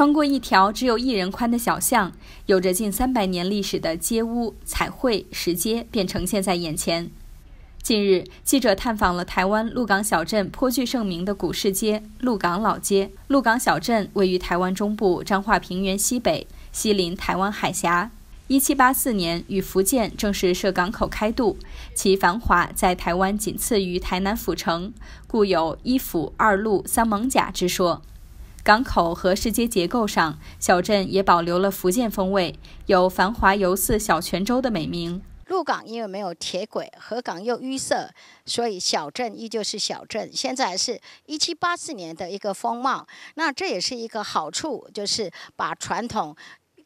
穿过一条只有一人宽的小巷，有着近三百年历史的街屋彩绘石阶便呈现在眼前。近日，记者探访了台湾鹿港小镇颇具盛名的古市街——鹿港老街。鹿港小镇位于台湾中部彰化平原西北，西临台湾海峡。1784年，与福建正式设港口开渡，其繁华在台湾仅次于台南府城，故有“一府二鹿三艋甲之说。港口和市街结构上，小镇也保留了福建风味，有“繁华犹似小泉州”的美名。入港因为没有铁轨，河港又淤塞，所以小镇依旧是小镇。现在是一七八四年的一个风貌，那这也是一个好处，就是把传统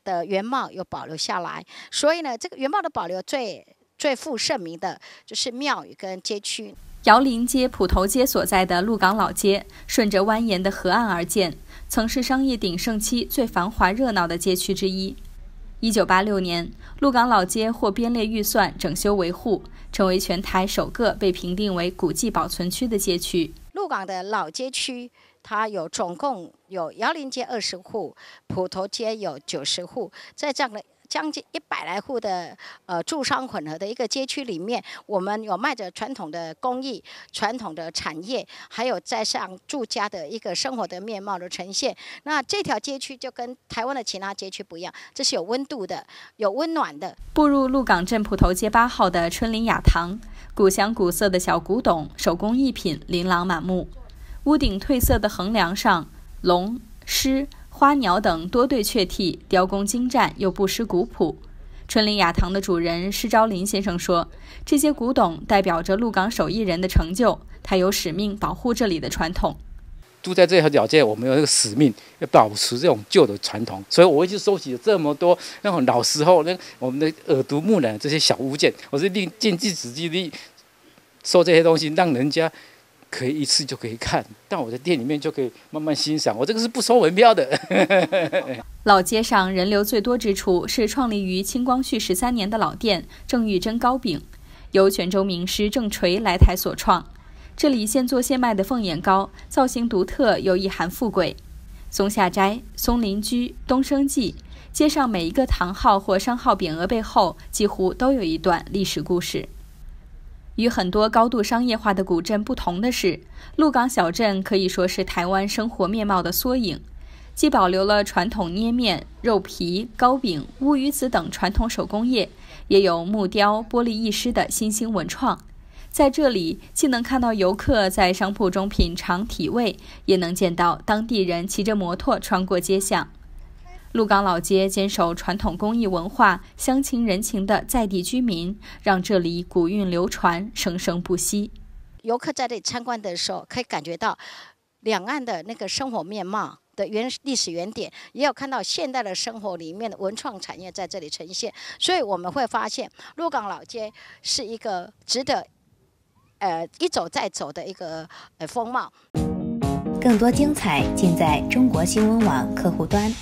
的原貌又保留下来。所以呢，这个原貌的保留最。最负盛名的就是庙宇跟街区。姚林街、浦头街所在的鹿港老街，顺着蜿蜒的河岸而建，曾是商业鼎盛期最繁华热闹的街区之一。一九八六年，鹿港老街获编列预算整修维护，成为全台首个被评定为古迹保存区的街区。鹿港的老街区，它有总共有姚林街二十户，浦头街有九十户，在这样的。将近一百来户的呃住商混合的一个街区里面，我们有卖着传统的工艺、传统的产业，还有在上住家的一个生活的面貌的呈现。那这条街区就跟台湾的其他街区不一样，这是有温度的、有温暖的。步入鹿港镇埔头街八号的春林雅堂，古香古色的小古董、手工艺品琳琅满目，屋顶褪色的横梁上，龙狮。花鸟等多对雀替，雕工精湛又不失古朴。春林雅堂的主人施昭林先生说：“这些古董代表着鹿港手艺人的成就，他有使命保护这里的传统。”住在这条和了我们有这个使命，要保持这种旧的传统。所以，我一直收集了这么多那种老时候那我们的耳濡目染这些小物件，我是尽尽自己力收这些东西，让人家。可以一次就可以看，但我在店里面就可以慢慢欣赏。我这个是不收门票的。老街上人流最多之处是创立于清光绪十三年的老店郑玉珍糕饼，由泉州名师郑锤来台所创。这里现做现卖的凤眼糕，造型独特，又意含富贵。松下斋、松林居、东升记，街上每一个堂号或商号匾额背后，几乎都有一段历史故事。与很多高度商业化的古镇不同的是，鹿港小镇可以说是台湾生活面貌的缩影，既保留了传统捏面、肉皮、糕饼、乌鱼子等传统手工业，也有木雕、玻璃艺师的新兴文创。在这里，既能看到游客在商铺中品尝体味，也能见到当地人骑着摩托穿过街巷。鹿港老街坚守传统工艺文化、乡情人情的在地居民，让这里古韵流传，生生不息。游客在这里参观的时候，可以感觉到两岸的那个生活面貌的原历史原点，也有看到现代的生活里面的文创产业在这里呈现。所以我们会发现，鹿港老街是一个值得呃一走再走的一个呃风貌。更多精彩尽在中国新闻网客户端。